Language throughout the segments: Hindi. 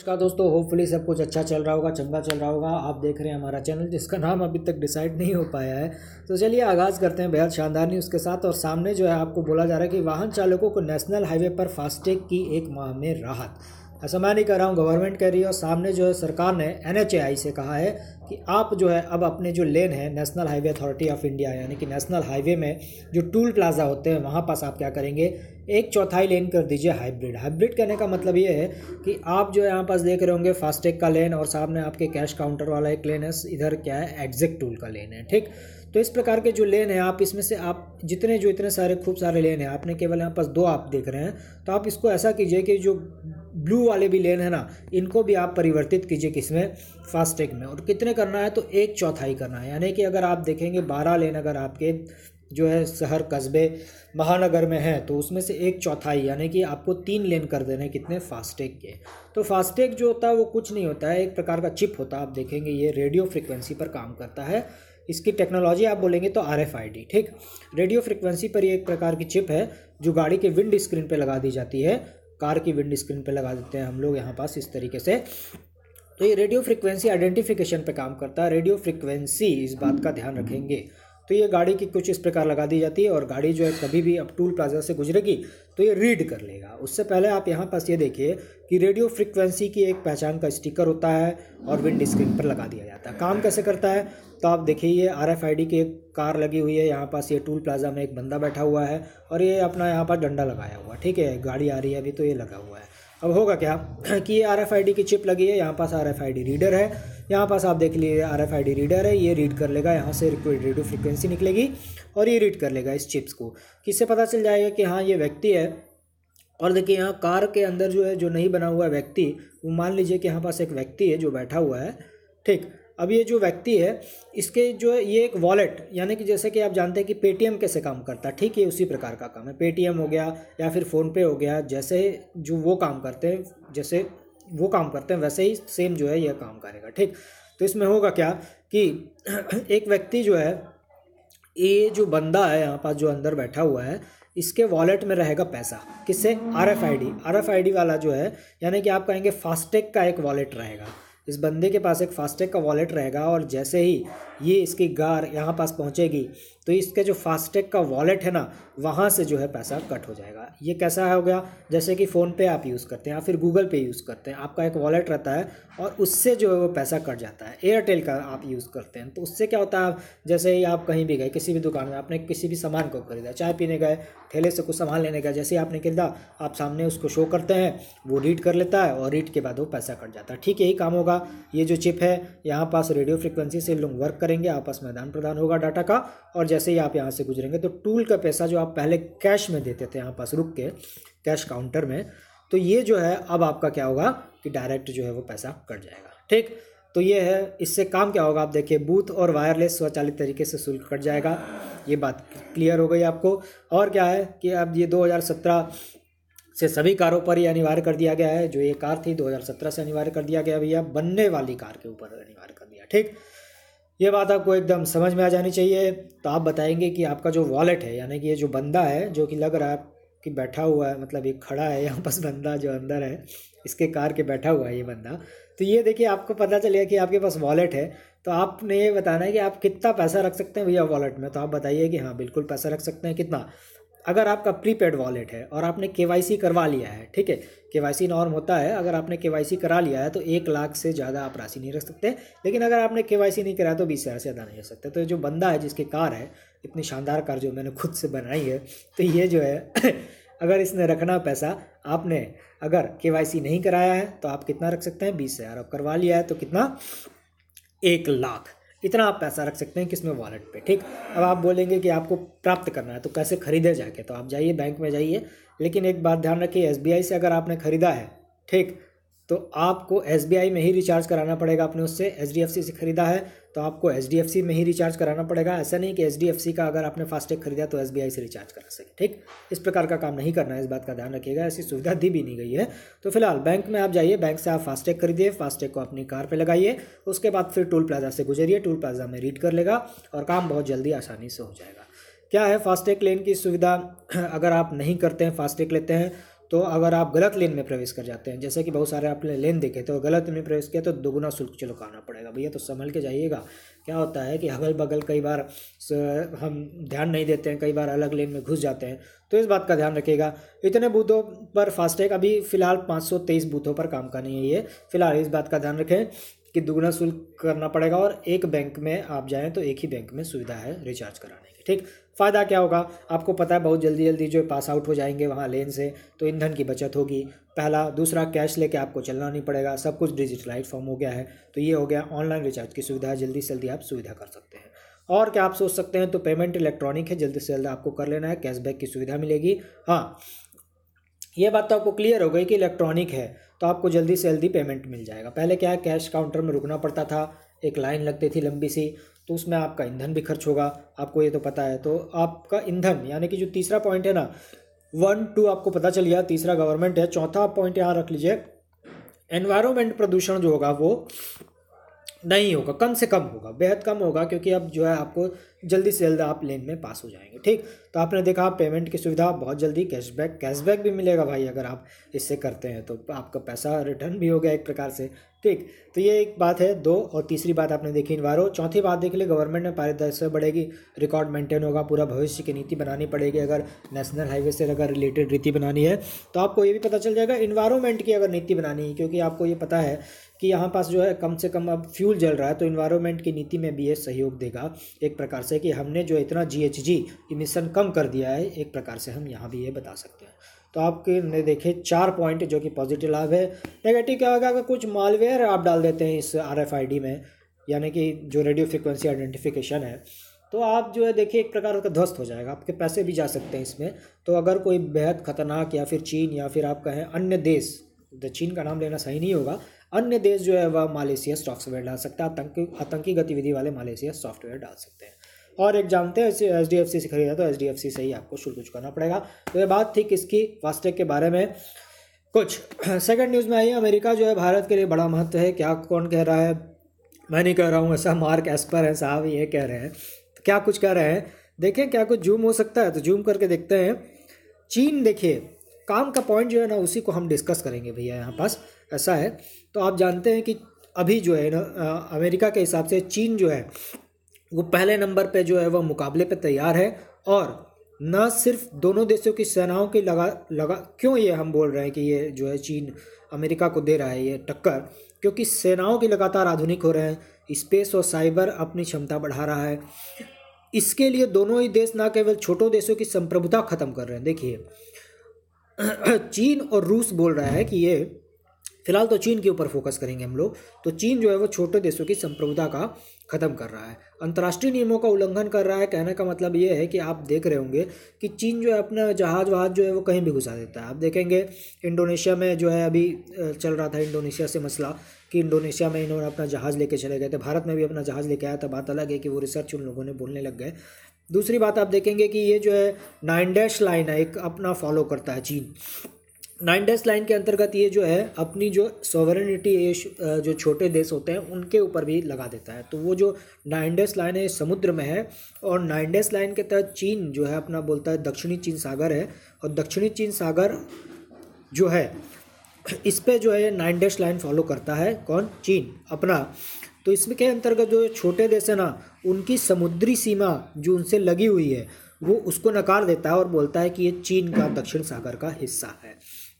नमस्कार दोस्तों होपफुली सब कुछ अच्छा चल रहा होगा चंगा चल रहा होगा आप देख रहे हैं हमारा चैनल जिसका नाम अभी तक डिसाइड नहीं हो पाया है तो चलिए आगाज़ करते हैं बेहद शानदार न्यूज़ के साथ और सामने जो है आपको बोला जा रहा है कि वाहन चालकों को नेशनल हाईवे पर फास्टैग की एक माह में राहत ऐसा मैं नहीं कर रहा हूँ गवर्नमेंट कह रही है और सामने जो है सरकार ने एन से कहा है कि आप जो है अब अपने जो लेन है National Highway Authority of India यानी कि नेशनल हाईवे में जो टूल प्लाजा होते हैं वहाँ पास आप क्या करेंगे एक चौथाई लेन कर दीजिए हाइब्रिड हाइब्रिड कहने का मतलब ये है कि आप जो यहाँ पास देख रहे होंगे फास्टैग का लेन और सामने आपके कैश काउंटर वाला एक लेन है इधर क्या है एग्जिट टूल का लेन है ठीक तो इस प्रकार के जो लेन है आप इसमें से आप जितने जो इतने सारे खूब सारे लेन है आपने केवल यहाँ पास दो आप देख रहे हैं तो आप इसको ऐसा कीजिए कि जो ब्लू वाले भी लेन है ना इनको भी आप परिवर्तित कीजिए किसमें फास्टैग में और कितने करना है तो एक चौथाई करना है यानी कि अगर आप देखेंगे बारह लेन अगर आपके जो है शहर कस्बे महानगर में है तो उसमें से एक चौथाई यानी कि आपको तीन लेन कर देने कितने फास्टैग के तो फास्टैग जो होता है वो कुछ नहीं होता है एक प्रकार का चिप होता है आप देखेंगे ये रेडियो फ्रिक्वेंसी पर काम करता है इसकी टेक्नोलॉजी आप बोलेंगे तो आर एफ आई डी ठीक रेडियो फ्रिक्वेंसी पर ये एक प्रकार की चिप है जो गाड़ी के विंड स्क्रीन पर लगा दी जाती है कार की विंड स्क्रीन पर लगा देते हैं हम लोग यहाँ पास इस तरीके से तो ये रेडियो फ्रिक्वेंसी आइडेंटिफिकेशन पे काम करता है रेडियो फ्रिक्वेंसी इस बात का ध्यान रखेंगे तो ये गाड़ी की कुछ इस प्रकार लगा दी जाती है और गाड़ी जो है कभी भी अब टूल प्लाजा से गुजरेगी तो ये रीड कर लेगा उससे पहले आप यहाँ पास ये देखिए कि रेडियो फ्रिक्वेंसी की एक पहचान का स्टिकर होता है और विंड स्क्रीन पर लगा दिया जाता है काम कैसे करता है तो आप देखिए ये आर एफ आई डी की एक कार लगी हुई है यहाँ पास ये टूल प्लाजा में एक बंदा बैठा हुआ है और ये अपना यहाँ पर डंडा लगाया हुआ ठीक है गाड़ी आ रही है अभी तो ये लगा हुआ है अब होगा क्या कि ये आर एफ आई डी की चिप लगी है यहाँ पास R F I D reader है यहाँ पास आप देख लीजिए R F I D reader है ये रीड कर लेगा यहाँ से रेडियो फ्रिक्वेंसी निकलेगी और ये रीड कर लेगा इस चिप्स को किससे पता चल जाएगा कि हाँ ये व्यक्ति है और देखिए यहाँ कार के अंदर जो है जो नहीं बना हुआ व्यक्ति वो मान लीजिए कि यहाँ पास एक व्यक्ति है जो बैठा हुआ है ठीक अब ये जो व्यक्ति है इसके जो है ये एक वॉलेट यानी कि जैसे कि आप जानते हैं कि पेटीएम कैसे काम करता है ठीक है उसी प्रकार का काम है पेटीएम हो गया या फिर फ़ोनपे हो गया जैसे जो वो काम करते हैं जैसे वो काम करते हैं वैसे ही सेम जो है यह काम करेगा ठीक तो इसमें होगा क्या कि एक व्यक्ति जो है ये जो बंदा है यहाँ पास जो अंदर बैठा हुआ है इसके वॉलेट में रहेगा पैसा किससे R F I D R F I D वाला जो है यानी कि आप कहेंगे फास्टैग का एक वॉलेट रहेगा इस बंदे के पास एक फास्टैग का वॉलेट रहेगा और जैसे ही ये इसकी गार यहाँ पास पहुँचेगी तो इसके जो फास्टैग का वॉलेट है ना वहाँ से जो है पैसा कट हो जाएगा ये कैसा हो गया जैसे कि फ़ोनपे आप यूज़ करते हैं या फिर गूगल पे यूज़ करते हैं आपका एक वॉलेट रहता है और उससे जो है वो पैसा कट जाता है एयरटेल का आप यूज़ करते हैं तो उससे क्या होता है जैसे ही आप कहीं भी गए किसी भी दुकान में आपने किसी भी सामान को खरीदा चाय पीने गए ठेले से कुछ सामान लेने गए जैसे ही आपने खरीदा आप सामने उसको शो करते हैं वो रीड कर लेता है और रीड के बाद वो पैसा कट जाता है ठीक यही काम होगा होगा ये जो चिप है यहाँ पास रेडियो फ्रिक्वेंसी से लोग वर्क करेंगे आपस में आदान प्रदान होगा डाटा का और जैसे ही आप यहाँ से गुजरेंगे तो टूल का पैसा जो आप पहले कैश में देते थे यहाँ पास रुक के कैश काउंटर में तो ये जो है अब आपका क्या होगा कि डायरेक्ट जो है वो पैसा कट जाएगा ठीक तो ये है इससे काम क्या होगा आप देखिए बूथ और वायरलेस स्वचालित तरीके से शुल्क कट जाएगा ये बात क्लियर हो गई आपको और क्या है कि अब ये से सभी कारों पर यह अनिवार्य कर दिया गया है जो ये कार थी 2017 से अनिवार्य कर दिया गया भैया बनने वाली कार के ऊपर अनिवार्य कर दिया ठीक ये बात आपको एकदम समझ में आ जानी चाहिए तो आप बताएंगे कि आपका जो वॉलेट है यानी कि ये जो बंदा है जो कि लग रहा है कि बैठा हुआ है मतलब ये खड़ा है यहाँ पास बंदा जो अंदर है इसके कार के बैठा हुआ है ये बंदा तो ये देखिए आपको पता चलेगा कि आपके पास वॉलेट है तो आपने ये बताना है कि आप कितना पैसा रख सकते हैं भैया वॉलेट में तो आप बताइए कि हाँ बिल्कुल पैसा रख सकते हैं कितना अगर आपका प्रीपेड वॉलेट है और आपने के करवा लिया है ठीक है के नॉर्म होता है अगर आपने के करा लिया है तो एक लाख से ज़्यादा आप राशि नहीं रख सकते लेकिन अगर आपने के नहीं कराया तो बीस हज़ार से ज़्यादा नहीं रख सकते तो जो बंदा है जिसकी कार है इतनी शानदार कार जो मैंने खुद से बनाई है तो ये जो है अगर इसने रखना पैसा आपने अगर के नहीं कराया है तो आप कितना रख सकते हैं बीस हज़ार और करवा लिया है तो कितना एक लाख इतना आप पैसा रख सकते हैं किसमें वॉलेट पे ठीक अब आप बोलेंगे कि आपको प्राप्त करना है तो कैसे खरीदे जाके तो आप जाइए बैंक में जाइए लेकिन एक बात ध्यान रखिए एस से अगर आपने ख़रीदा है ठीक तो आपको एस में ही रिचार्ज कराना पड़ेगा आपने उससे एच से खरीदा है तो आपको एच में ही रिचार्ज कराना पड़ेगा ऐसा नहीं कि एच का अगर आपने फास्टैग खरीदा तो एस से रिचार्ज करा सके ठीक इस प्रकार का काम नहीं करना है इस बात का ध्यान रखिएगा ऐसी सुविधा दी भी नहीं गई है तो फिलहाल बैंक में आप जाइए बैंक से आप फास्टैग खरीदिए फास्टैग को अपनी कार पर लगाइए उसके बाद फिर टोल प्लाजा से गुजरिए टोल प्लाजा में रीड कर लेगा और काम बहुत जल्दी आसानी से हो जाएगा क्या है फास्टैग लेन की सुविधा अगर आप नहीं करते हैं फास्टैग लेते हैं तो अगर आप गलत लेन में प्रवेश कर जाते हैं जैसे कि बहुत सारे आपने लेन देखे तो गलत में प्रवेश किया तो दोगुना शुल्क चुकाना पड़ेगा भैया तो संभल के जाइएगा क्या होता है कि अगल बगल कई बार हम ध्यान नहीं देते हैं कई बार अलग लेन में घुस जाते हैं तो इस बात का ध्यान रखिएगा इतने बूथों पर फास्टैग अभी फ़िलहाल पाँच बूथों पर काम का नहीं है ये फ़िलहाल इस बात का ध्यान रखें कि दुगना शुल्क करना पड़ेगा और एक बैंक में आप जाएँ तो एक ही बैंक में सुविधा है रिचार्ज कराने की ठीक फ़ायदा क्या होगा आपको पता है बहुत जल्दी जल्दी जो पास आउट हो जाएंगे वहाँ लेन से तो ईंधन की बचत होगी पहला दूसरा कैश लेके आपको चलना नहीं पड़ेगा सब कुछ डिजिटलाइज फॉर्म हो गया है तो ये हो गया ऑनलाइन रिचार्ज की सुविधा जल्दी से जल्दी आप सुविधा कर सकते हैं और क्या आप सोच सकते हैं तो पेमेंट इलेक्ट्रॉनिक है जल्दी से जल्द आपको कर लेना है कैशबैक की सुविधा मिलेगी हाँ ये बात तो आपको क्लियर हो गई कि इलेक्ट्रॉनिक है तो आपको जल्दी से जल्दी पेमेंट मिल जाएगा पहले क्या है कैश काउंटर में रुकना पड़ता था एक लाइन लगती थी लंबी सी तो उसमें आपका ईंधन भी खर्च होगा आपको ये तो पता है तो आपका ईंधन यानी कि जो तीसरा पॉइंट है ना वन टू आपको पता चल गया तीसरा गवर्नमेंट है चौथा पॉइंट यहाँ रख लीजिए एनवायरमेंट प्रदूषण जो होगा वो नहीं होगा कम से कम होगा बेहद कम होगा क्योंकि अब जो है आपको जल्दी से जल्द आप लेन में पास हो जाएंगे ठीक तो आपने देखा पेमेंट की सुविधा बहुत जल्दी कैशबैक कैशबैक भी मिलेगा भाई अगर आप इससे करते हैं तो आपका पैसा रिटर्न भी हो गया एक प्रकार से ठीक तो ये एक बात है दो और तीसरी बात आपने देखी इनवारो चौथी बात देख ली गवर्नमेंट में पारदर्शिता बढ़ेगी रिकॉर्ड मेंटेन होगा पूरा भविष्य की नीति बनानी पड़ेगी अगर नेशनल हाईवे से अगर रिलेटेड नीति बनानी है तो आपको ये भी पता चल जाएगा इन्वायरमेंट की अगर नीति बनानी है क्योंकि आपको ये पता है कि यहाँ पास जो है कम से कम अब फ्यूल जल रहा है तो इन्वायरमेंट की नीति में भी ये सहयोग देगा एक प्रकार से कि हमने जो इतना जी इमिशन कम कर दिया है एक प्रकार से हम यहाँ भी ये बता सकते हैं तो आपके ने देखे चार पॉइंट जो कि पॉजिटिव लाभ है नेगेटिव क्या होगा अगर कुछ मालवेयर आप डाल देते हैं इस आर में यानी कि जो रेडियो फ्रिक्वेंसी आइडेंटिफिकेशन है तो आप जो है देखिए एक प्रकार का ध्वस्त हो जाएगा आपके पैसे भी जा सकते हैं इसमें तो अगर कोई बेहद खतरनाक या फिर चीन या फिर आप कहें अन्य देश तो चीन का नाम लेना सही नहीं होगा अन्य देश जो है वह मालेशिया सॉफ्टवेयर डाल सकता है आतंकी आतंकी गतिविधि वाले मालेशिया सॉफ्टवेयर डाल सकते हैं और एक जानते हैं एच डी एफ सी से खरीदा तो एच डी एफ सी से ही आपको शुल्क चुकाना पड़ेगा तो ये बात थी किसकी फास्टैग के बारे में कुछ सेकंड न्यूज़ में आई है अमेरिका जो है भारत के लिए बड़ा महत्व है क्या कौन कह रहा है मैं नहीं कह रहा हूँ ऐसा मार्क एस्पर है साहब ये कह रहे हैं क्या कुछ कह रहे हैं देखें क्या कुछ जूम हो सकता है तो जूम करके देखते हैं चीन देखिए काम का पॉइंट जो है ना उसी को हम डिस्कस करेंगे भैया यहाँ पास ऐसा है तो आप जानते हैं कि अभी जो है ना अमेरिका के हिसाब से चीन जो है वो पहले नंबर पे जो है वह मुकाबले पे तैयार है और न सिर्फ दोनों देशों की सेनाओं की लगा लगा क्यों ये हम बोल रहे हैं कि ये जो है चीन अमेरिका को दे रहा है ये टक्कर क्योंकि सेनाओं की लगातार आधुनिक हो रहे हैं स्पेस और साइबर अपनी क्षमता बढ़ा रहा है इसके लिए दोनों ही देश ना केवल छोटों देशों की संप्रभुता खत्म कर रहे हैं देखिए चीन और रूस बोल रहा है कि ये फिलहाल तो चीन के ऊपर फोकस करेंगे हम लोग तो चीन जो है वो छोटे देशों की संप्रभुता का ख़त्म कर रहा है अंतर्राष्ट्रीय नियमों का उल्लंघन कर रहा है कहने का मतलब ये है कि आप देख रहे होंगे कि चीन जो है अपना जहाज वहाज जो है वो कहीं भी घुसा देता है आप देखेंगे इंडोनेशिया में जो है अभी चल रहा था इंडोनेशिया से मसला कि इंडोनेशिया में इन्होंने अपना जहाज़ लेके चले गए थे भारत में भी अपना जहाज़ लेके आया था बात अलग है कि वो रिसर्च उन लोगों ने बोलने लग गए दूसरी बात आप देखेंगे कि ये जो है नाइन डैश लाइन है एक अपना फॉलो करता है चीन नाइन डैश लाइन के अंतर्गत ये जो है अपनी जो सॉवरनिटी जो छोटे देश होते हैं उनके ऊपर भी लगा देता है तो वो जो नाइन डैश लाइन है समुद्र में है और नाइन डैश लाइन के तहत चीन जो है अपना बोलता है दक्षिणी चीन सागर है और दक्षिणी चीन सागर जो है इस पर जो है नाइन डैश लाइन फॉलो करता है कौन चीन अपना तो इसमें के अंतर्गत जो छोटे देश है ना उनकी समुद्री सीमा जो उनसे लगी हुई है वो उसको नकार देता है और बोलता है कि ये चीन का दक्षिण सागर का हिस्सा है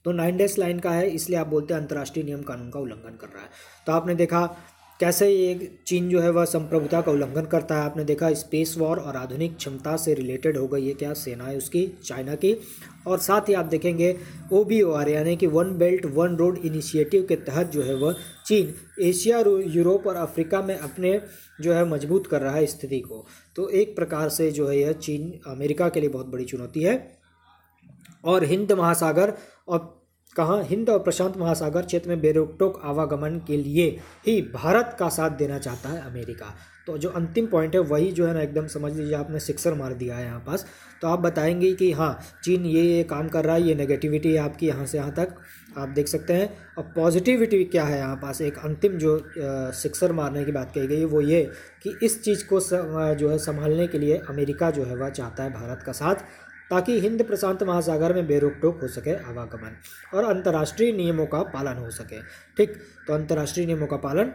तो नाइन डेस लाइन का है इसलिए आप बोलते हैं अंतर्राष्ट्रीय नियम कानून का उल्लंघन कर रहा है तो आपने देखा कैसे ये चीन जो है वह संप्रभुता का उल्लंघन करता है आपने देखा स्पेस वॉर और आधुनिक क्षमता से रिलेटेड हो गई है क्या सेना है उसकी चाइना की और साथ ही आप देखेंगे ओ बी ओ आर यानी कि one belt one road initiative के तहत जो है वह चीन एशिया यूरोप और अफ्रीका में अपने जो है मजबूत कर रहा है स्थिति को तो एक प्रकार से जो है यह चीन अमेरिका के लिए बहुत बड़ी चुनौती है और हिंद महासागर और कहा हिंद और प्रशांत महासागर क्षेत्र में बेरोकटोक आवागमन के लिए ही भारत का साथ देना चाहता है अमेरिका तो जो अंतिम पॉइंट है वही जो है ना एकदम समझ लीजिए आपने सिक्सर मार दिया है यहाँ पास तो आप बताएंगे कि हाँ चीन ये ये काम कर रहा है ये नेगेटिविटी है आपकी यहाँ से यहाँ तक आप देख सकते हैं और पॉजिटिविटी क्या है यहाँ पास एक अंतिम जो सिक्सर मारने की बात कही गई वो ये कि इस चीज़ को जो है संभालने के लिए अमेरिका जो है वह चाहता है भारत का साथ ताकि हिंद प्रशांत महासागर में बेरोक टोक हो सके आवागमन और अंतर्राष्ट्रीय नियमों का पालन हो सके ठीक तो अंतर्राष्ट्रीय नियमों का पालन